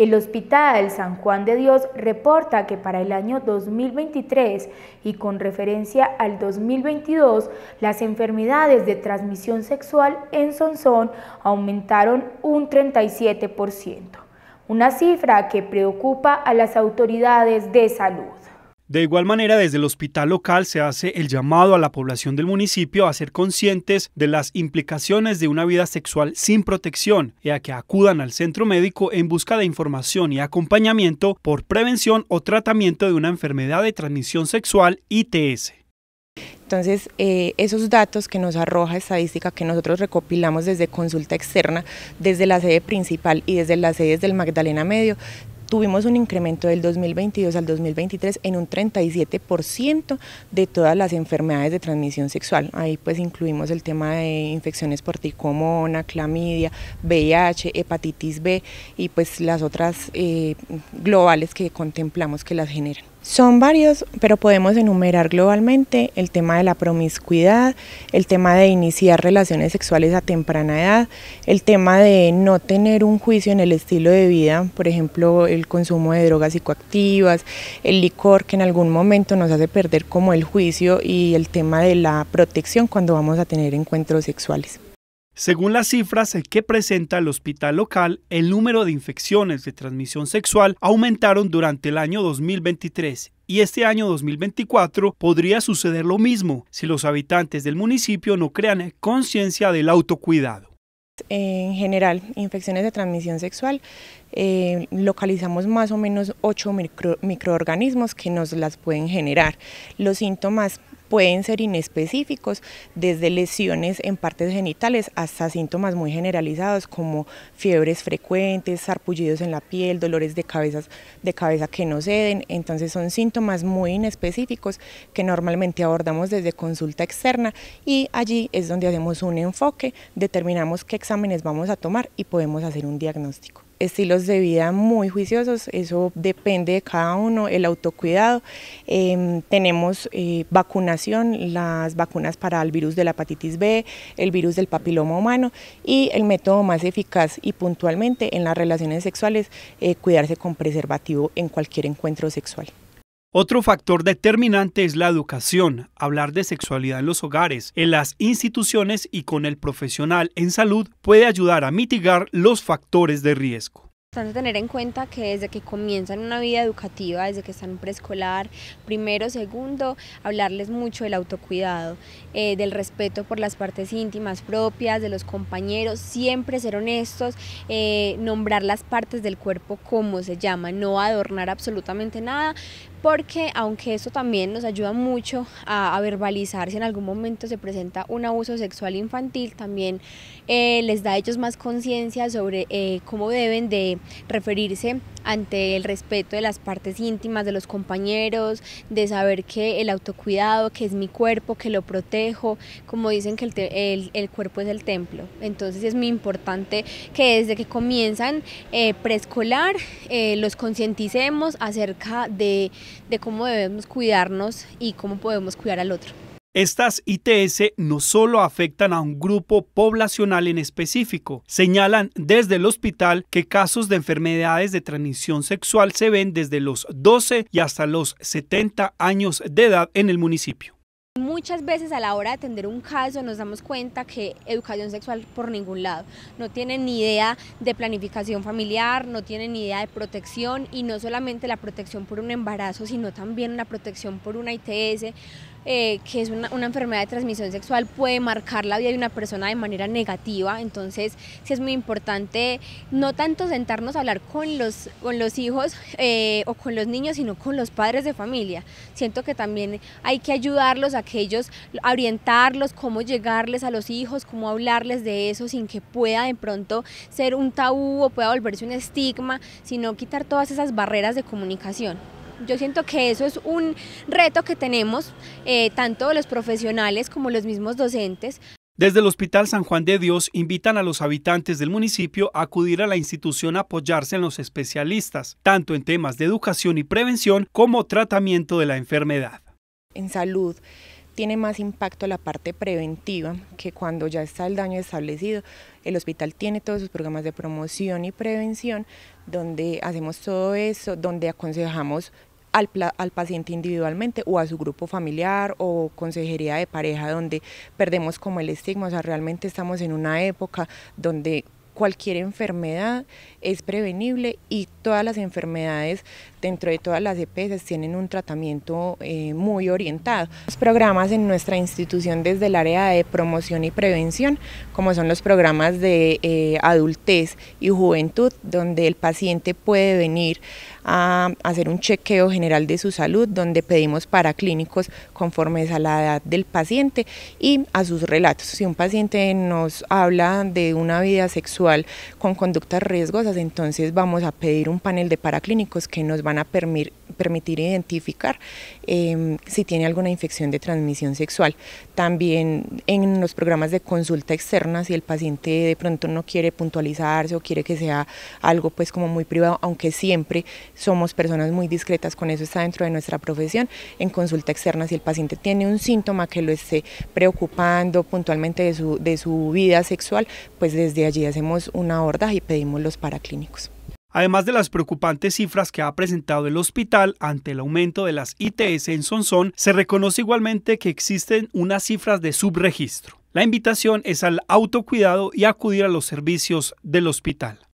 El Hospital San Juan de Dios reporta que para el año 2023 y con referencia al 2022, las enfermedades de transmisión sexual en Sonsón aumentaron un 37%, una cifra que preocupa a las autoridades de salud. De igual manera, desde el hospital local se hace el llamado a la población del municipio a ser conscientes de las implicaciones de una vida sexual sin protección y a que acudan al centro médico en busca de información y acompañamiento por prevención o tratamiento de una enfermedad de transmisión sexual ITS. Entonces, eh, esos datos que nos arroja estadística que nosotros recopilamos desde consulta externa, desde la sede principal y desde las sedes del Magdalena Medio, tuvimos un incremento del 2022 al 2023 en un 37% de todas las enfermedades de transmisión sexual. Ahí pues incluimos el tema de infecciones por ticomona, clamidia, VIH, hepatitis B y pues las otras eh, globales que contemplamos que las generan. Son varios, pero podemos enumerar globalmente el tema de la promiscuidad, el tema de iniciar relaciones sexuales a temprana edad, el tema de no tener un juicio en el estilo de vida, por ejemplo, el consumo de drogas psicoactivas, el licor que en algún momento nos hace perder como el juicio y el tema de la protección cuando vamos a tener encuentros sexuales. Según las cifras que presenta el hospital local, el número de infecciones de transmisión sexual aumentaron durante el año 2023 y este año 2024 podría suceder lo mismo si los habitantes del municipio no crean conciencia del autocuidado. En general, infecciones de transmisión sexual, eh, localizamos más o menos 8 microorganismos que nos las pueden generar. Los síntomas pueden ser inespecíficos, desde lesiones en partes genitales hasta síntomas muy generalizados como fiebres frecuentes, sarpullidos en la piel, dolores de, de cabeza que no ceden. Entonces son síntomas muy inespecíficos que normalmente abordamos desde consulta externa y allí es donde hacemos un enfoque, determinamos qué exámenes vamos a tomar y podemos hacer un diagnóstico estilos de vida muy juiciosos, eso depende de cada uno, el autocuidado. Em, tenemos eh, vacunación, las vacunas para el virus de la hepatitis B, el virus del papiloma humano y el método más eficaz y puntualmente en las relaciones sexuales, eh, cuidarse con preservativo en cualquier encuentro sexual. Otro factor determinante es la educación, hablar de sexualidad en los hogares, en las instituciones y con el profesional en salud puede ayudar a mitigar los factores de riesgo. Importante tener en cuenta que desde que comienzan una vida educativa, desde que están en preescolar, primero, segundo, hablarles mucho del autocuidado, eh, del respeto por las partes íntimas propias, de los compañeros, siempre ser honestos, eh, nombrar las partes del cuerpo como se llama, no adornar absolutamente nada, porque aunque eso también nos ayuda mucho a, verbalizar si en algún momento se presenta un abuso sexual infantil, también eh, les da a ellos más conciencia sobre cómo deben de referirse ante el respeto de las partes íntimas de los compañeros, de saber que el autocuidado, que es mi cuerpo, que lo protejo, como dicen que el, cuerpo es el templo. Entonces es muy importante que desde que comienzan eh, preescolar eh, los concienticemos acerca de cómo debemos cuidarnos y cómo podemos cuidar al otro. Estas ITS no solo afectan a un grupo poblacional en específico, señalan desde el hospital que casos de enfermedades de transmisión sexual se ven desde los 12 y hasta los 70 años de edad en el municipio. Muchas veces a la hora de atender un caso nos damos cuenta que educación sexual por ningún lado, no tienen ni idea de planificación familiar, no tienen ni idea de protección y no solamente la protección por un embarazo, sino también la protección por una ITS, eh, que es una, enfermedad de transmisión sexual, puede marcar la vida de una persona de manera negativa, entonces sí es muy importante no tanto sentarnos a hablar con los, con los hijos eh, o con los niños, sino con los padres de familia. Siento que también hay que ayudarlos a aquellos, orientarlos, cómo llegarles a los hijos, cómo hablarles de eso sin que pueda de pronto ser un tabú o pueda volverse un estigma, sino quitar todas esas barreras de comunicación. Yo siento que eso es un reto que tenemos, eh, tanto los profesionales como los mismos docentes. Desde el Hospital San Juan de Dios invitan a los habitantes del municipio a acudir a la institución a apoyarse en los especialistas, tanto en temas de educación y prevención como tratamiento de la enfermedad. En salud tiene más impacto la parte preventiva, que cuando ya está el daño establecido, el hospital tiene todos sus programas de promoción y prevención, donde hacemos todo eso, donde aconsejamos al, paciente individualmente o a su grupo familiar o consejería de pareja donde perdemos como el estigma, o sea, realmente estamos en una época donde cualquier enfermedad es prevenible y todas las enfermedades dentro de todas las EPS tienen un tratamiento eh, muy orientado. Los programas en nuestra institución desde el área de promoción y prevención, como son los programas de eh, adultez y juventud, donde el paciente puede venir a hacer un chequeo general de su salud, donde pedimos paraclínicos conformes a la edad del paciente y a sus relatos. Si un paciente nos habla de una vida sexual, con conductas riesgosas, entonces vamos a pedir un panel de paraclínicos que nos van a permitir, permitir identificar em, si tiene alguna infección de transmisión sexual. También en los programas de consulta externa, si el paciente de pronto no quiere puntualizarse o quiere que sea algo pues como muy privado, aunque siempre somos personas muy discretas, con eso está dentro de nuestra profesión, en consulta externa, si el paciente tiene un síntoma que lo esté preocupando puntualmente de su vida sexual, pues desde allí hacemos una horda y pedimos los paraclínicos. Además de las preocupantes cifras que ha presentado el hospital ante el aumento de las ITS en Sonsón, se reconoce igualmente que existen unas cifras de subregistro. La invitación es al autocuidado y acudir a los servicios del hospital.